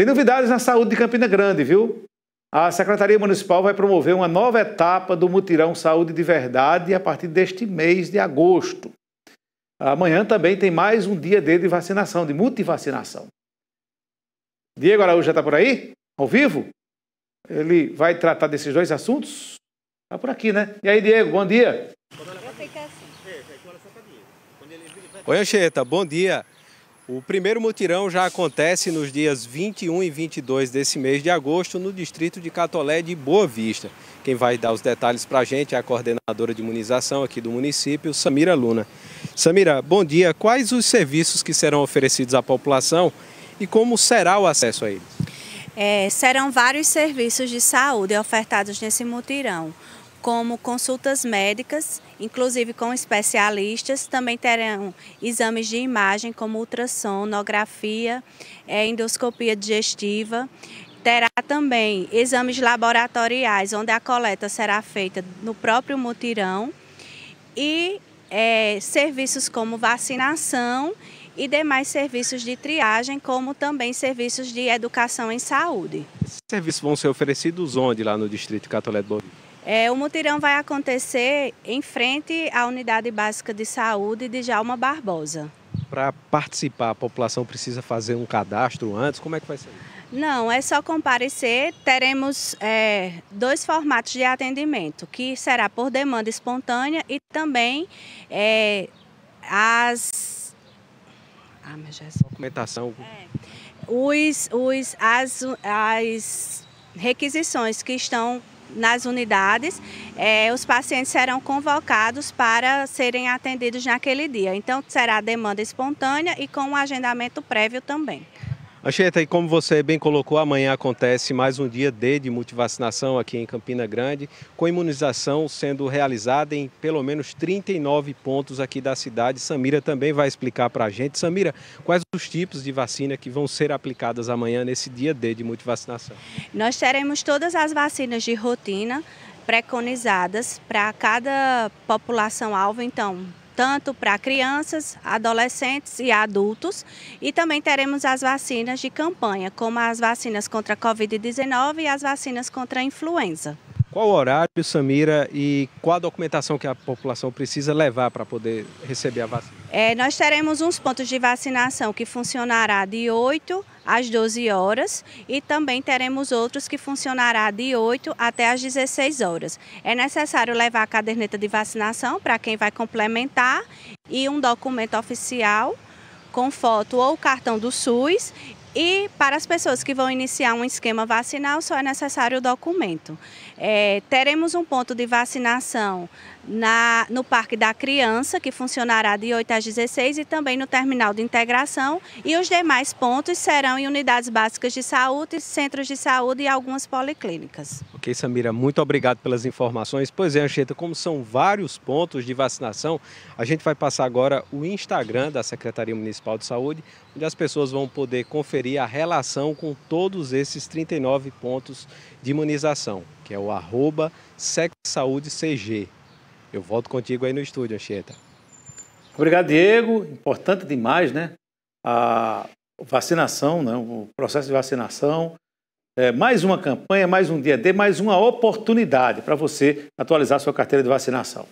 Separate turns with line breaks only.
Tem novidades na saúde de Campina Grande, viu? A Secretaria Municipal vai promover uma nova etapa do Mutirão Saúde de Verdade a partir deste mês de agosto. Amanhã também tem mais um dia de vacinação, de multivacinação. Diego Araújo já está por aí? Ao vivo? Ele vai tratar desses dois assuntos? Está por aqui, né? E aí, Diego, bom dia.
Oi, Anchieta, bom dia. O primeiro mutirão já acontece nos dias 21 e 22 desse mês de agosto no distrito de Catolé de Boa Vista. Quem vai dar os detalhes para a gente é a coordenadora de imunização aqui do município, Samira Luna. Samira, bom dia. Quais os serviços que serão oferecidos à população e como será o acesso a eles?
É, serão vários serviços de saúde ofertados nesse mutirão como consultas médicas, inclusive com especialistas. Também terão exames de imagem, como ultrassonografia, é, endoscopia digestiva. Terá também exames laboratoriais, onde a coleta será feita no próprio mutirão. E é, serviços como vacinação e demais serviços de triagem, como também serviços de educação em saúde.
Esses serviços vão ser oferecidos onde lá no Distrito Catolé do Bovino?
É, o mutirão vai acontecer em frente à Unidade Básica de Saúde de Jalma Barbosa.
Para participar, a população precisa fazer um cadastro antes? Como é que vai
ser? Não, é só comparecer. Teremos é, dois formatos de atendimento, que será por demanda espontânea e também é, as...
Ah, meu Jesus. Documentação. É,
os, os, as, as requisições que estão nas unidades, eh, os pacientes serão convocados para serem atendidos naquele dia. Então, será demanda espontânea e com um agendamento prévio também.
Anchieta, e como você bem colocou, amanhã acontece mais um dia D de multivacinação aqui em Campina Grande, com imunização sendo realizada em pelo menos 39 pontos aqui da cidade. Samira também vai explicar para a gente. Samira, quais os tipos de vacina que vão ser aplicadas amanhã nesse dia D de multivacinação?
Nós teremos todas as vacinas de rotina preconizadas para cada população-alvo, então, tanto para crianças, adolescentes e adultos. E também teremos as vacinas de campanha, como as vacinas contra a Covid-19 e as vacinas contra a influenza.
Qual o horário, Samira, e qual a documentação que a população precisa levar para poder receber a vacina?
É, nós teremos uns pontos de vacinação que funcionará de 8 às 12 horas e também teremos outros que funcionará de 8 até às 16 horas. É necessário levar a caderneta de vacinação para quem vai complementar e um documento oficial com foto ou cartão do SUS e para as pessoas que vão iniciar um esquema vacinal, só é necessário o documento. É, teremos um ponto de vacinação na, no Parque da Criança, que funcionará de 8 às 16 e também no Terminal de Integração. E os demais pontos serão em unidades básicas de saúde, centros de saúde e algumas policlínicas.
Ok, Samira, muito obrigado pelas informações. Pois é, Anchieta, como são vários pontos de vacinação, a gente vai passar agora o Instagram da Secretaria Municipal de Saúde, onde as pessoas vão poder conferir a relação com todos esses 39 pontos de imunização, que é o arroba
SecSaúdeCG. Eu volto contigo aí no estúdio, Anchieta. Obrigado, Diego. Importante demais, né? A vacinação, né? o processo de vacinação. É, mais uma campanha, mais um dia D, mais uma oportunidade para você atualizar sua carteira de vacinação.